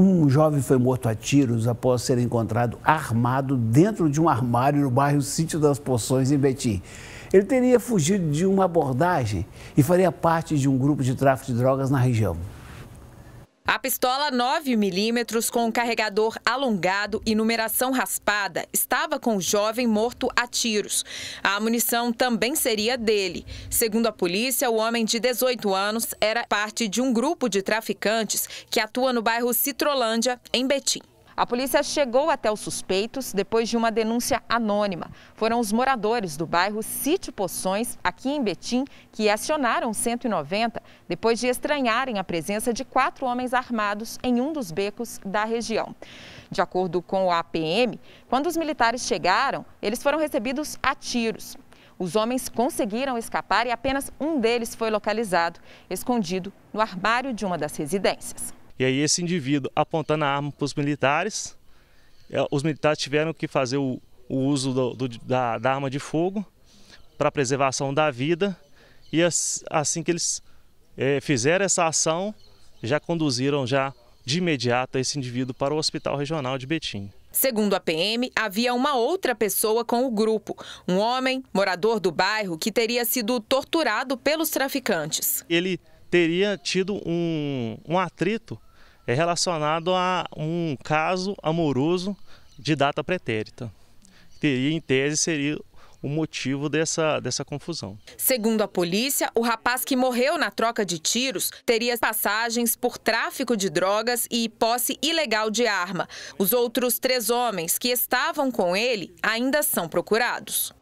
Um jovem foi morto a tiros após ser encontrado armado dentro de um armário no bairro Sítio das Poções, em Betim. Ele teria fugido de uma abordagem e faria parte de um grupo de tráfico de drogas na região. A pistola 9mm com carregador alongado e numeração raspada estava com o jovem morto a tiros. A munição também seria dele. Segundo a polícia, o homem de 18 anos era parte de um grupo de traficantes que atua no bairro Citrolândia, em Betim. A polícia chegou até os suspeitos depois de uma denúncia anônima. Foram os moradores do bairro Sítio Poções, aqui em Betim, que acionaram 190 depois de estranharem a presença de quatro homens armados em um dos becos da região. De acordo com o APM, quando os militares chegaram, eles foram recebidos a tiros. Os homens conseguiram escapar e apenas um deles foi localizado, escondido no armário de uma das residências. E aí esse indivíduo apontando a arma para os militares, é, os militares tiveram que fazer o, o uso do, do, da, da, arma de fogo para preservação da vida. E as, assim que eles é, fizeram essa ação, já conduziram já de imediato esse indivíduo para o Hospital Regional de Betim. Segundo a PM, havia uma outra pessoa com o grupo, um homem morador do bairro que teria sido torturado pelos traficantes. Ele teria tido um, um atrito é relacionado a um caso amoroso de data pretérita. E, em tese, seria o motivo dessa, dessa confusão. Segundo a polícia, o rapaz que morreu na troca de tiros teria passagens por tráfico de drogas e posse ilegal de arma. Os outros três homens que estavam com ele ainda são procurados.